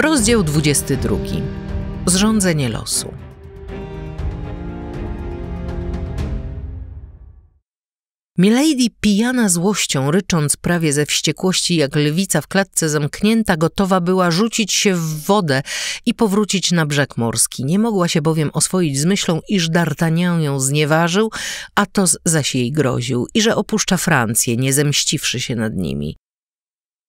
Rozdział 22. Zrządzenie losu. Milady, pijana złością, rycząc prawie ze wściekłości, jak lwica w klatce zamknięta, gotowa była rzucić się w wodę i powrócić na brzeg morski. Nie mogła się bowiem oswoić z myślą, iż D'Artagnan ją znieważył, to zaś jej groził i że opuszcza Francję, nie zemściwszy się nad nimi.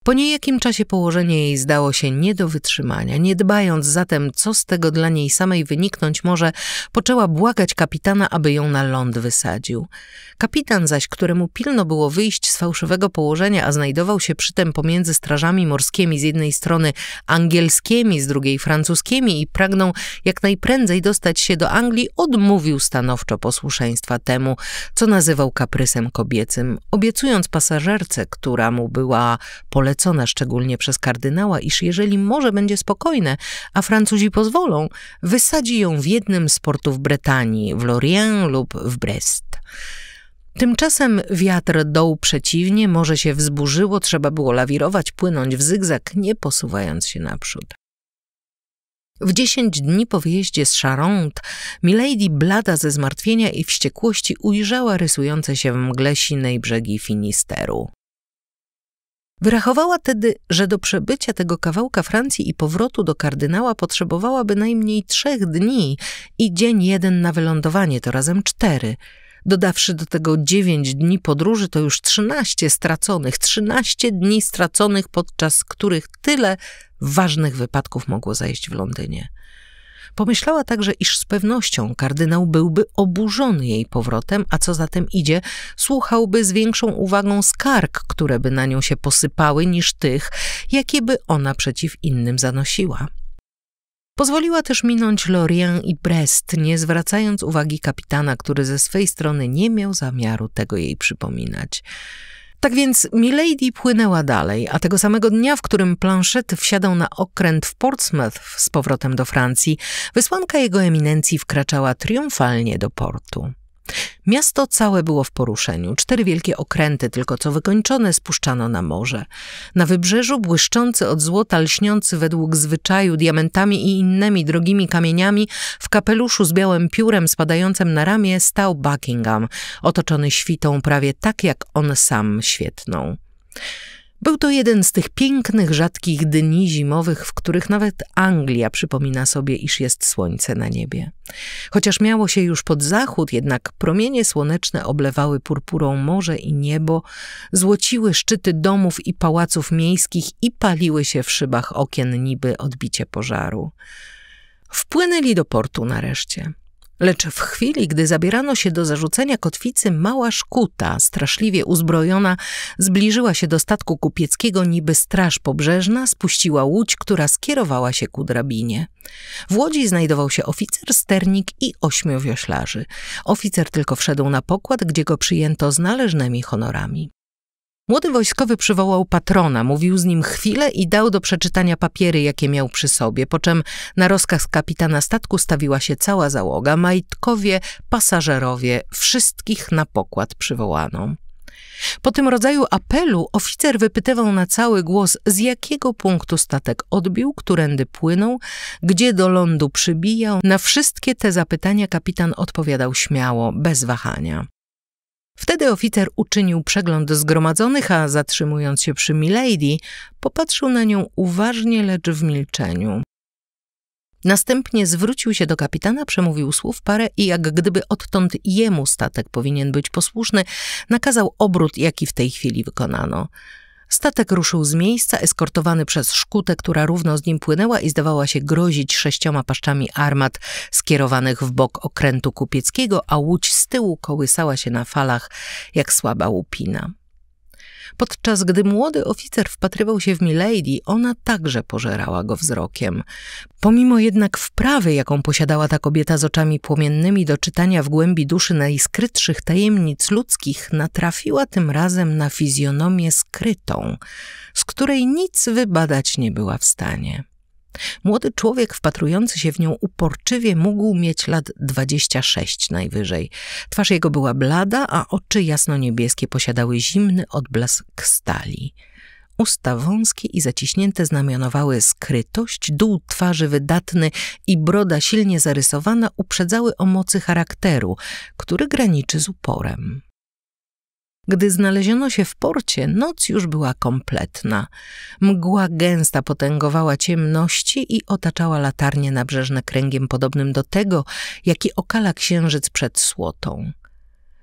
Po niejakim czasie położenie jej zdało się nie do wytrzymania. Nie dbając zatem, co z tego dla niej samej wyniknąć może, poczęła błagać kapitana, aby ją na ląd wysadził. Kapitan zaś, któremu pilno było wyjść z fałszywego położenia, a znajdował się przytem pomiędzy strażami morskimi z jednej strony, angielskimi z drugiej francuskimi i pragnął jak najprędzej dostać się do Anglii, odmówił stanowczo posłuszeństwa temu, co nazywał kaprysem kobiecym, obiecując pasażerce, która mu była polecona, zachwycona szczególnie przez kardynała, iż jeżeli morze będzie spokojne, a Francuzi pozwolą, wysadzi ją w jednym z portów Bretanii, w Lorient lub w Brest. Tymczasem wiatr doł przeciwnie, morze się wzburzyło, trzeba było lawirować, płynąć w zygzak, nie posuwając się naprzód. W dziesięć dni po wyjeździe z Charente, Milady blada ze zmartwienia i wściekłości ujrzała rysujące się w mgle sinej brzegi Finisteru. Wyrachowała tedy, że do przebycia tego kawałka Francji i powrotu do kardynała potrzebowałaby najmniej trzech dni i dzień jeden na wylądowanie, to razem cztery. Dodawszy do tego dziewięć dni podróży, to już trzynaście straconych, trzynaście dni straconych, podczas których tyle ważnych wypadków mogło zajść w Londynie. Pomyślała także, iż z pewnością kardynał byłby oburzony jej powrotem, a co za tym idzie, słuchałby z większą uwagą skarg, które by na nią się posypały, niż tych, jakie by ona przeciw innym zanosiła. Pozwoliła też minąć Lorien i Brest, nie zwracając uwagi kapitana, który ze swej strony nie miał zamiaru tego jej przypominać. Tak więc Milady płynęła dalej, a tego samego dnia, w którym Planchet wsiadał na okręt w Portsmouth z powrotem do Francji, wysłanka jego eminencji wkraczała triumfalnie do portu. Miasto całe było w poruszeniu. Cztery wielkie okręty, tylko co wykończone, spuszczano na morze. Na wybrzeżu błyszczący od złota, lśniący według zwyczaju diamentami i innymi drogimi kamieniami, w kapeluszu z białym piórem spadającym na ramię stał Buckingham, otoczony świtą prawie tak jak on sam świetną. Był to jeden z tych pięknych, rzadkich dni zimowych, w których nawet Anglia przypomina sobie, iż jest słońce na niebie. Chociaż miało się już pod zachód, jednak promienie słoneczne oblewały purpurą morze i niebo, złociły szczyty domów i pałaców miejskich i paliły się w szybach okien niby odbicie pożaru. Wpłynęli do portu nareszcie. Lecz w chwili, gdy zabierano się do zarzucenia kotwicy, mała szkuta, straszliwie uzbrojona, zbliżyła się do statku kupieckiego niby straż pobrzeżna, spuściła łódź, która skierowała się ku drabinie. W łodzi znajdował się oficer, sternik i ośmiu wioślarzy. Oficer tylko wszedł na pokład, gdzie go przyjęto z należnymi honorami. Młody wojskowy przywołał patrona, mówił z nim chwilę i dał do przeczytania papiery, jakie miał przy sobie, po czym na rozkaz kapitana statku stawiła się cała załoga, majtkowie, pasażerowie, wszystkich na pokład przywołano. Po tym rodzaju apelu oficer wypytywał na cały głos, z jakiego punktu statek odbił, którędy płynął, gdzie do lądu przybijał. Na wszystkie te zapytania kapitan odpowiadał śmiało, bez wahania. Wtedy oficer uczynił przegląd zgromadzonych, a zatrzymując się przy Milady, popatrzył na nią uważnie, lecz w milczeniu. Następnie zwrócił się do kapitana, przemówił słów parę i jak gdyby odtąd jemu statek powinien być posłuszny, nakazał obrót, jaki w tej chwili wykonano. Statek ruszył z miejsca, eskortowany przez szkutę, która równo z nim płynęła i zdawała się grozić sześcioma paszczami armat skierowanych w bok okrętu kupieckiego, a łódź z tyłu kołysała się na falach jak słaba łupina. Podczas gdy młody oficer wpatrywał się w Milady, ona także pożerała go wzrokiem. Pomimo jednak wprawy, jaką posiadała ta kobieta z oczami płomiennymi do czytania w głębi duszy najskrytszych tajemnic ludzkich, natrafiła tym razem na fizjonomię skrytą, z której nic wybadać nie była w stanie. Młody człowiek wpatrujący się w nią uporczywie mógł mieć lat 26 najwyżej. Twarz jego była blada, a oczy jasno-niebieskie posiadały zimny odblask stali. Usta wąskie i zaciśnięte znamionowały skrytość, dół twarzy wydatny i broda silnie zarysowana uprzedzały o mocy charakteru, który graniczy z uporem. Gdy znaleziono się w porcie, noc już była kompletna. Mgła gęsta potęgowała ciemności i otaczała latarnie nabrzeżne kręgiem podobnym do tego, jaki okala księżyc przed słotą.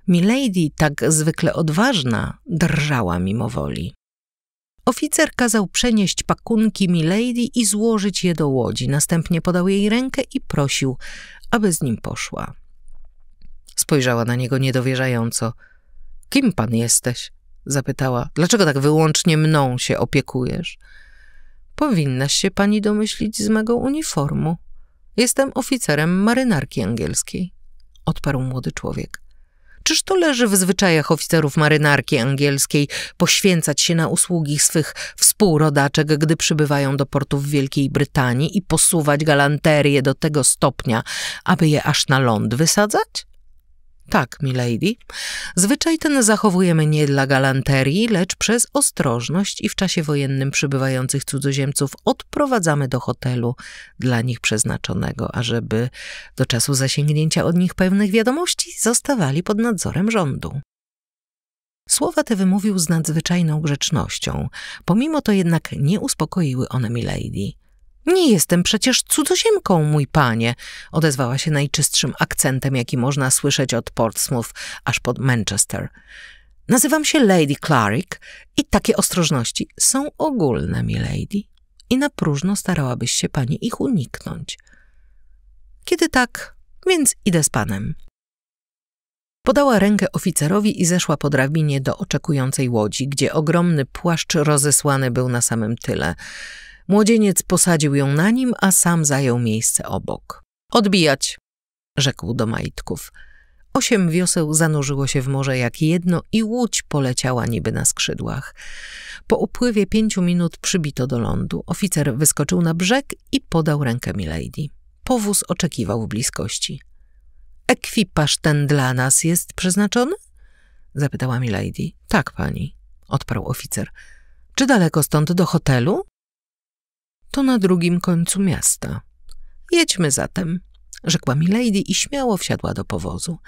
Milady, tak zwykle odważna, drżała mimo woli. Oficer kazał przenieść pakunki Milady i złożyć je do łodzi. Następnie podał jej rękę i prosił, aby z nim poszła. Spojrzała na niego niedowierzająco – Kim pan jesteś? zapytała. Dlaczego tak wyłącznie mną się opiekujesz? Powinnaś się pani domyślić z mego uniformu. Jestem oficerem marynarki angielskiej, odparł młody człowiek. Czyż to leży w zwyczajach oficerów marynarki angielskiej poświęcać się na usługi swych współrodaczek, gdy przybywają do portów Wielkiej Brytanii i posuwać galanterię do tego stopnia, aby je aż na ląd wysadzać? Tak, milady. Zwyczaj ten zachowujemy nie dla galanterii, lecz przez ostrożność i w czasie wojennym przybywających cudzoziemców odprowadzamy do hotelu dla nich przeznaczonego, ażeby do czasu zasięgnięcia od nich pewnych wiadomości zostawali pod nadzorem rządu. Słowa te wymówił z nadzwyczajną grzecznością, pomimo to jednak nie uspokoiły one milady. Nie jestem przecież cudzoziemką, mój panie, odezwała się najczystszym akcentem, jaki można słyszeć od Portsmouth aż pod Manchester. Nazywam się Lady Clarick i takie ostrożności są ogólne, milady. I na próżno starałabyś się pani ich uniknąć. Kiedy tak, więc idę z panem. Podała rękę oficerowi i zeszła po drabinie do oczekującej łodzi, gdzie ogromny płaszcz rozesłany był na samym tyle – Młodzieniec posadził ją na nim, a sam zajął miejsce obok. Odbijać, rzekł do majtków. Osiem wioseł zanurzyło się w morze jak jedno i łódź poleciała niby na skrzydłach. Po upływie pięciu minut przybito do lądu. Oficer wyskoczył na brzeg i podał rękę Milady. Powóz oczekiwał w bliskości. Ekwipaż ten dla nas jest przeznaczony? Zapytała Milady. Tak, pani, odparł oficer. Czy daleko stąd do hotelu? to na drugim końcu miasta. Jedźmy zatem, rzekła Milady i śmiało wsiadła do powozu.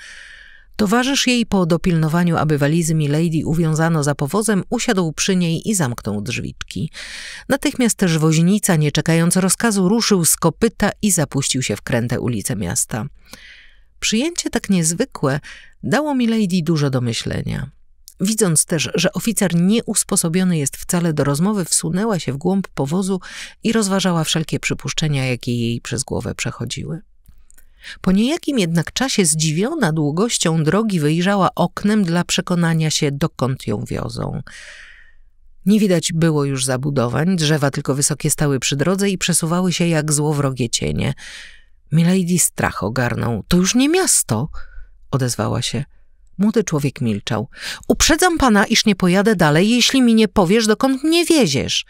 Towarzysz jej po dopilnowaniu, aby walizy Milady uwiązano za powozem, usiadł przy niej i zamknął drzwiczki. Natychmiast też woźnica, nie czekając rozkazu, ruszył z kopyta i zapuścił się w kręte ulice miasta. Przyjęcie tak niezwykłe dało Milady dużo do myślenia. Widząc też, że oficer nie usposobiony jest wcale do rozmowy, wsunęła się w głąb powozu i rozważała wszelkie przypuszczenia, jakie jej przez głowę przechodziły. Po niejakim jednak czasie zdziwiona długością drogi wyjrzała oknem dla przekonania się, dokąd ją wiozą. Nie widać było już zabudowań, drzewa tylko wysokie stały przy drodze i przesuwały się jak złowrogie cienie. Milady strach ogarnął. To już nie miasto, odezwała się. Młody człowiek milczał. Uprzedzam pana, iż nie pojadę dalej, jeśli mi nie powiesz, dokąd mnie wieziesz.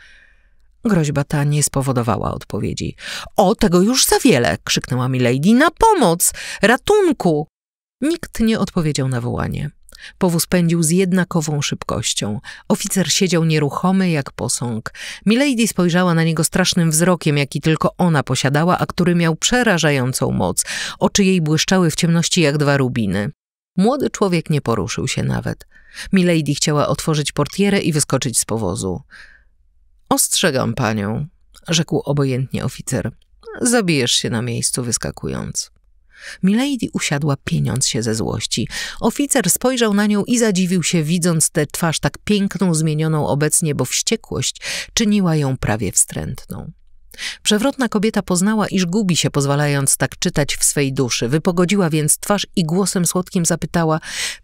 Groźba ta nie spowodowała odpowiedzi. O, tego już za wiele! krzyknęła Milady. Na pomoc! Ratunku! Nikt nie odpowiedział na wołanie. Powóz pędził z jednakową szybkością. Oficer siedział nieruchomy jak posąg. Milady spojrzała na niego strasznym wzrokiem, jaki tylko ona posiadała, a który miał przerażającą moc. Oczy jej błyszczały w ciemności jak dwa rubiny. Młody człowiek nie poruszył się nawet. Milady chciała otworzyć portierę i wyskoczyć z powozu. Ostrzegam panią, rzekł obojętnie oficer. Zabijesz się na miejscu wyskakując. Milady usiadła pieniąc się ze złości. Oficer spojrzał na nią i zadziwił się, widząc tę twarz tak piękną, zmienioną obecnie, bo wściekłość czyniła ją prawie wstrętną. Przewrotna kobieta poznała, iż gubi się, pozwalając tak czytać w swej duszy. Wypogodziła więc twarz i głosem słodkim zapytała: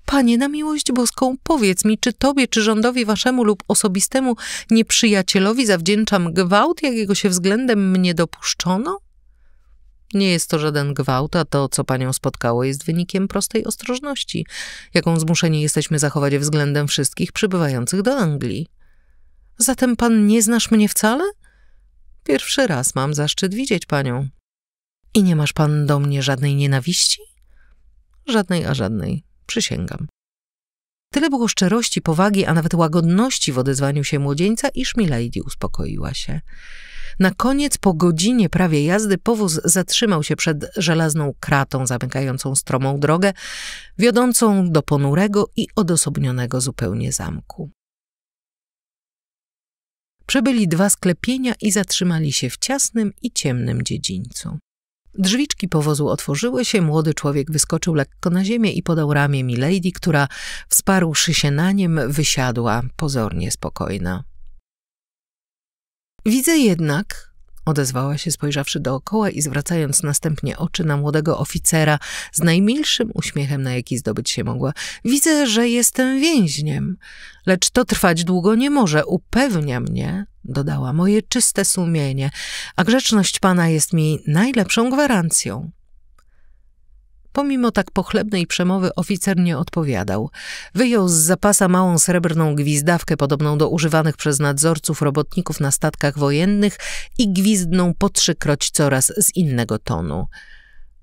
Panie, na miłość boską, powiedz mi, czy tobie, czy rządowi waszemu lub osobistemu nieprzyjacielowi zawdzięczam gwałt, jakiego się względem mnie dopuszczono? Nie jest to żaden gwałt, a to, co panią spotkało, jest wynikiem prostej ostrożności, jaką zmuszeni jesteśmy zachować względem wszystkich przybywających do Anglii. Zatem pan nie znasz mnie wcale? Pierwszy raz mam zaszczyt widzieć panią. I nie masz pan do mnie żadnej nienawiści? Żadnej, a żadnej. Przysięgam. Tyle było szczerości, powagi, a nawet łagodności w odezwaniu się młodzieńca, iż Milady uspokoiła się. Na koniec, po godzinie prawie jazdy, powóz zatrzymał się przed żelazną kratą zamykającą stromą drogę, wiodącą do ponurego i odosobnionego zupełnie zamku. Przebyli dwa sklepienia i zatrzymali się w ciasnym i ciemnym dziedzińcu. Drzwiczki powozu otworzyły się, młody człowiek wyskoczył lekko na ziemię i podał ramię Milady, która, wsparłszy się na niem, wysiadła, pozornie spokojna. Widzę jednak, odezwała się spojrzawszy dookoła i zwracając następnie oczy na młodego oficera z najmilszym uśmiechem, na jaki zdobyć się mogła. Widzę, że jestem więźniem, lecz to trwać długo nie może, upewnia mnie, dodała, moje czyste sumienie, a grzeczność pana jest mi najlepszą gwarancją. Pomimo tak pochlebnej przemowy oficer nie odpowiadał. Wyjął z zapasa małą srebrną gwizdawkę podobną do używanych przez nadzorców robotników na statkach wojennych i gwizdnął po trzykroć coraz z innego tonu.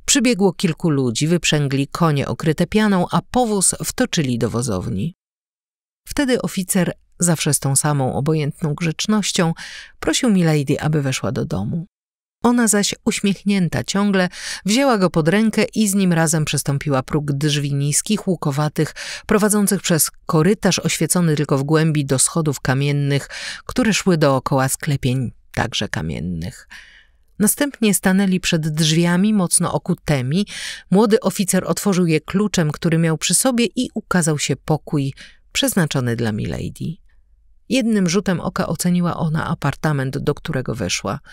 Przybiegło kilku ludzi, wyprzęgli konie okryte pianą, a powóz wtoczyli do wozowni. Wtedy oficer, zawsze z tą samą obojętną grzecznością, prosił Milady, aby weszła do domu. Ona zaś, uśmiechnięta ciągle, wzięła go pod rękę i z nim razem przestąpiła próg drzwi niskich, łukowatych, prowadzących przez korytarz oświecony tylko w głębi do schodów kamiennych, które szły dookoła sklepień także kamiennych. Następnie stanęli przed drzwiami mocno okutymi. Młody oficer otworzył je kluczem, który miał przy sobie i ukazał się pokój przeznaczony dla Milady. Jednym rzutem oka oceniła ona apartament, do którego weszła –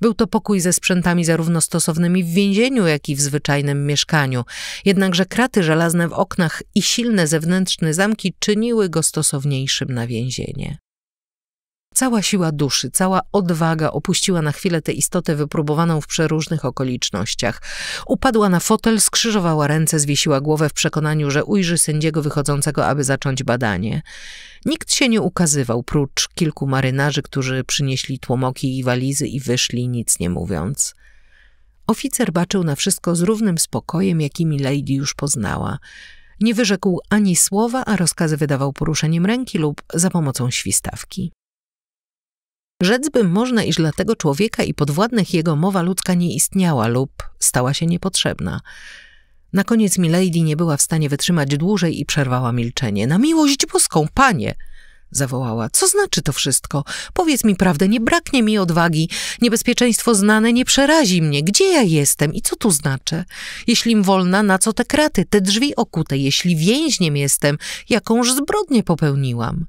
był to pokój ze sprzętami zarówno stosownymi w więzieniu, jak i w zwyczajnym mieszkaniu. Jednakże kraty żelazne w oknach i silne zewnętrzne zamki czyniły go stosowniejszym na więzienie. Cała siła duszy, cała odwaga opuściła na chwilę tę istotę wypróbowaną w przeróżnych okolicznościach. Upadła na fotel, skrzyżowała ręce, zwiesiła głowę w przekonaniu, że ujrzy sędziego wychodzącego, aby zacząć badanie. Nikt się nie ukazywał, prócz kilku marynarzy, którzy przynieśli tłomoki i walizy i wyszli, nic nie mówiąc. Oficer baczył na wszystko z równym spokojem, jakimi Lady już poznała. Nie wyrzekł ani słowa, a rozkazy wydawał poruszeniem ręki lub za pomocą świstawki. Rzec by można, iż dla tego człowieka i podwładnych jego mowa ludzka nie istniała lub stała się niepotrzebna. Na koniec Milady nie była w stanie wytrzymać dłużej i przerwała milczenie. Na miłość boską, panie! zawołała. Co znaczy to wszystko? Powiedz mi prawdę, nie braknie mi odwagi. Niebezpieczeństwo znane nie przerazi mnie. Gdzie ja jestem i co tu znaczy? Jeśli wolna, na co te kraty, te drzwi okute? Jeśli więźniem jestem, jakąż zbrodnię popełniłam?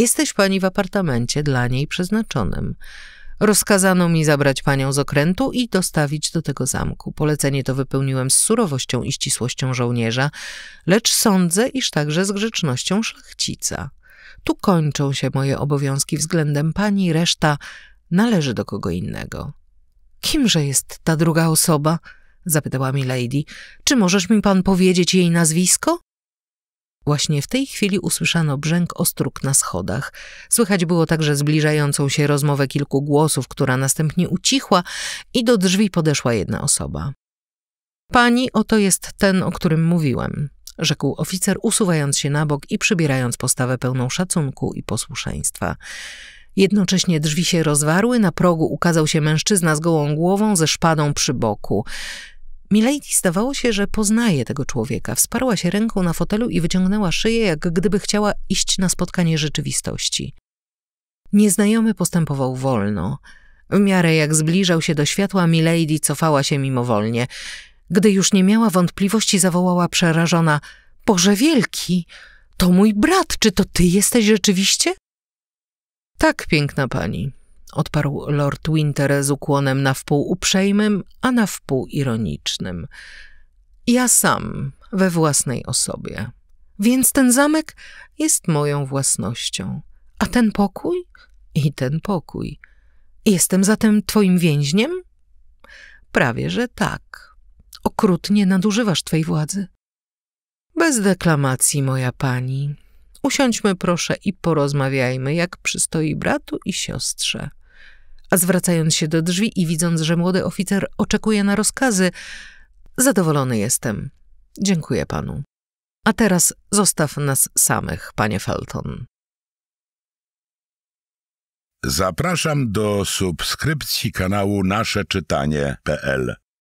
Jesteś pani w apartamencie dla niej przeznaczonym. Rozkazano mi zabrać panią z okrętu i dostawić do tego zamku. Polecenie to wypełniłem z surowością i ścisłością żołnierza, lecz sądzę, iż także z grzecznością szlachcica. Tu kończą się moje obowiązki względem pani, reszta należy do kogo innego. Kimże jest ta druga osoba? zapytała mi lady. Czy możesz mi pan powiedzieć jej nazwisko? Właśnie w tej chwili usłyszano brzęk ostróg na schodach. Słychać było także zbliżającą się rozmowę kilku głosów, która następnie ucichła i do drzwi podeszła jedna osoba. Pani, oto jest ten, o którym mówiłem, rzekł oficer, usuwając się na bok i przybierając postawę pełną szacunku i posłuszeństwa. Jednocześnie drzwi się rozwarły, na progu ukazał się mężczyzna z gołą głową ze szpadą przy boku. Milady zdawało się, że poznaje tego człowieka. Wsparła się ręką na fotelu i wyciągnęła szyję, jak gdyby chciała iść na spotkanie rzeczywistości. Nieznajomy postępował wolno. W miarę jak zbliżał się do światła, Milady cofała się mimowolnie. Gdy już nie miała wątpliwości, zawołała przerażona: Boże wielki! To mój brat, czy to ty jesteś rzeczywiście? Tak, piękna pani, odparł lord Winter z ukłonem na wpół uprzejmym, a na wpół ironicznym. Ja sam, we własnej osobie. Więc ten zamek jest moją własnością. A ten pokój? I ten pokój. Jestem zatem twoim więźniem? Prawie, że tak. Okrutnie nadużywasz twej władzy. Bez deklamacji, moja pani. Usiądźmy proszę i porozmawiajmy, jak przystoi bratu i siostrze a zwracając się do drzwi i widząc, że młody oficer oczekuje na rozkazy, zadowolony jestem. Dziękuję panu. A teraz zostaw nas samych, panie Felton. Zapraszam do subskrypcji kanału nasze czytanie.pl